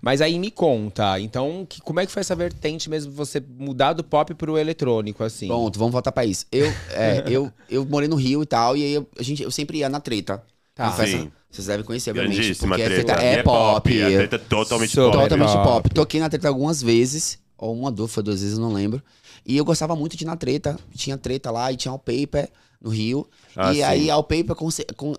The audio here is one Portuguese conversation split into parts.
Mas aí me conta, então, que, como é que foi essa vertente mesmo, você mudar do pop pro eletrônico, assim? Pronto, vamos voltar pra isso. Eu, é, eu, eu morei no Rio e tal, e aí eu, a gente, eu sempre ia na treta. Tá. Sim. Vocês devem conhecer, obviamente, porque é a é treta é, é pop. pop. A treta é totalmente Sou pop. Totalmente pop. pop. Toquei na treta algumas vezes, ou uma, duas, duas vezes, não lembro. E eu gostava muito de ir na treta. Tinha treta lá e tinha o um paper no Rio. Ah, e sim. aí a Paper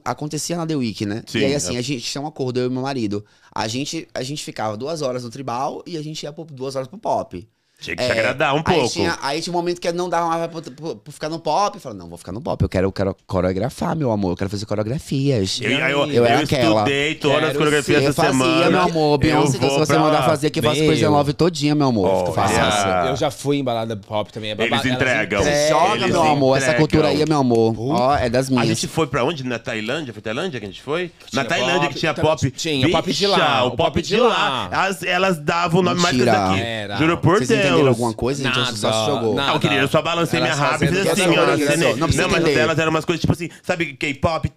acontecia na The Week, né? Sim, e aí é. assim, é. a gente tinha um acordo, eu e meu marido. A gente, a gente ficava duas horas no tribal e a gente ia duas horas pro pop. Tinha que é, te agradar um é, pouco. Aí tinha, aí tinha um momento que não dava mais pra, pra, pra, ficar no pop. Eu falei, não, vou ficar no pop. Eu quero, eu quero coreografar, meu amor. Eu quero fazer coreografias. Eu, eu, eu era aquela. estudei todas as coreografias essa fazia, semana. meu amor. Beyoncé, então, se você pra... mandar fazer aqui, eu faço coisa Love todinha, meu amor. Oh, Eu já fui em balada pop também. É eles entregam. Eles Joga, eles meu amor. Entregam. Essa cultura aí, é meu amor. Ó, é das minhas. A gente foi pra onde? Na Tailândia? Foi Tailândia que a gente foi? Na Tailândia que tinha pop. Tinha, o pop de lá. O pop de lá. Elas davam o nome mais que daqui. Juro por Deus aprendendo alguma coisa, então nada, só se jogou. Não, querido, eu só balancei minha raba e fiz assim, ó. Assim, não, não, não mas delas eram umas coisas tipo assim, sabe K-pop?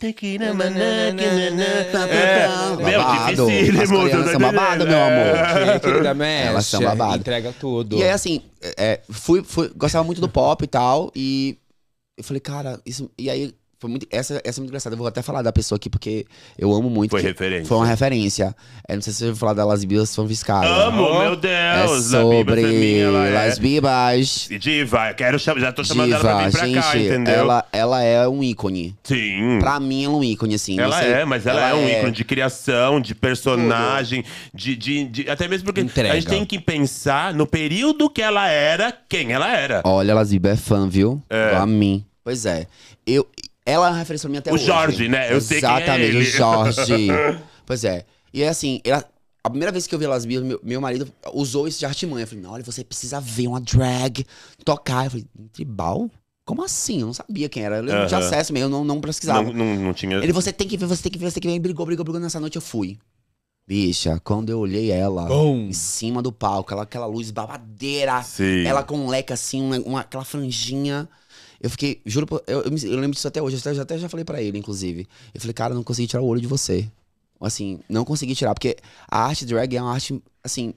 É, meu, dificílimo. As tá é. Elas são babado, meu amor. Elas são babado. Entrega tudo. E aí, assim, é, é, fui, fui, gostava muito do pop e tal, e eu falei, cara, isso... E aí foi muito, essa, essa é muito engraçada. Eu vou até falar da pessoa aqui, porque eu amo muito. Foi referência. Foi uma referência. É, não sei se você ouviu falar da Las Bibas Fanviscadas. Né? Amo, né? meu Deus! É, é sobre minha, é. Las é... Diva, quero já tô chamando Diva, ela pra vir pra gente, cá, entendeu? Ela, ela é um ícone. Sim. Pra mim, ela é um ícone, assim. Ela sei, é, mas ela, ela é um é. ícone de criação, de personagem, de, de, de, Até mesmo porque Entrega. a gente tem que pensar no período que ela era, quem ela era. Olha, Las Bibas é fã, viu? É. Pra mim. Pois é. Eu, ela é uma referência pra mim até o hoje. O Jorge, né? Eu Exatamente, sei quem é o Jorge. pois é. E é assim, ela, a primeira vez que eu vi Las bias, meu, meu, marido usou isso de artimanha. Eu falei, não, olha, você precisa ver uma drag tocar. Eu falei, tribal? Como assim? Eu não sabia quem era. Eu não tinha acesso mesmo, eu não, não pesquisava. Não, não, não, tinha. Ele, você tem que ver, você tem que ver, você tem que ver. E brigou, brigou, brigou. Nessa noite eu fui. Bicha, quando eu olhei ela Bom. em cima do palco, ela, aquela luz babadeira, Sim. ela com um leque assim, uma, uma aquela franjinha. Eu fiquei, juro, eu, eu, eu lembro disso até hoje, eu até, já falei para ele, inclusive. Eu falei, cara, eu não consegui tirar o olho de você. Assim, não consegui tirar, porque a arte drag é uma arte, assim,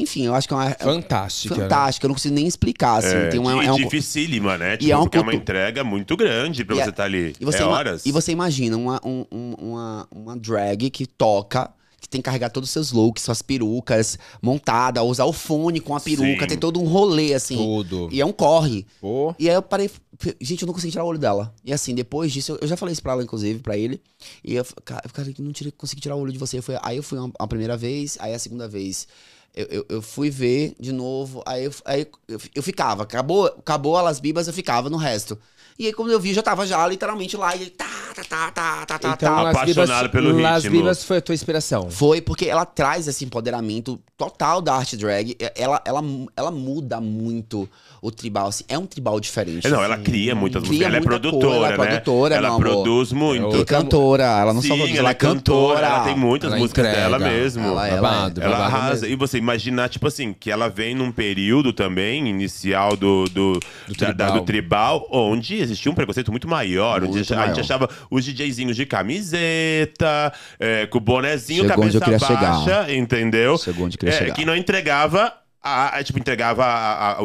enfim, eu acho que é uma. Fantástica. É fantástica, né? eu não consigo nem explicar. Assim, é, tem uma, é dificílima, né? Tipo, e é um porque é uma entrega muito grande pra e você estar é, tá ali. E você, é horas. E você imagina uma, um, uma, uma drag que toca que tem que carregar todos os seus looks, suas perucas montada, usar o fone com a peruca, Sim. tem todo um rolê, assim. Tudo. E é um corre. Pô. E aí eu parei, gente, eu não consegui tirar o olho dela. E assim, depois disso, eu já falei isso pra ela, inclusive, pra ele. E eu, cara, eu não tirei, consegui tirar o olho de você. Foi, aí eu fui uma, a primeira vez, aí a segunda vez. Eu, eu, eu, fui ver de novo, aí, eu, aí eu, eu ficava, acabou, acabou a Las Bibas, eu ficava no resto. E aí, quando eu vi, já tava já literalmente lá, e tá, Tá, tá, tá, tá, tá, então, tá. Apaixonado Vivas, pelo Las ritmo. Vivas foi a tua inspiração. Foi, porque ela traz esse assim, empoderamento total da arte drag. Ela, ela, ela muda muito o tribal. Assim. É um tribal diferente. Não, assim. ela cria muitas cria músicas. Ela é produtora, cor, ela é né? produtora, Ela produz muito. E cantora. Ela não Sim, só produz, ela, ela é, é cantora. cantora. Ela tem muitas ela músicas entrega. dela mesmo. Ela, ela, é babado, ela babado arrasa. Mesmo. E você imaginar, tipo assim, que ela vem num período também, inicial do, do, do, da, tribal. Da, do tribal. onde existia um preconceito muito maior. Muito onde maior. a gente achava os DJzinhos de camiseta, é, com o bonezinho, Chegou cabeça onde eu queria baixa, é, chegar. entendeu? Segundo onde eu É, que não entregava a, a, tipo, entregava a, a, a,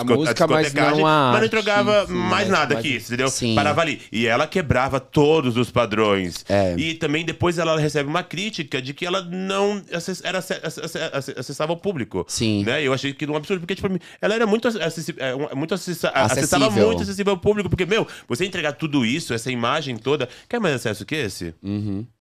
a música, mas não, mas não entregava sim, mais sim, nada mas... que isso, entendeu? Sim. Parava ali. E ela quebrava todos os padrões. É. E também depois ela recebe uma crítica de que ela não acess, era, acess, acessava o público. Sim. Né? Eu achei que é um absurdo, porque, tipo, ela era muito, acessi é, muito acessa, acessível. acessava muito acessível ao público, porque, meu, você entregar tudo isso, essa imagem toda, quer mais acesso que esse? Uhum.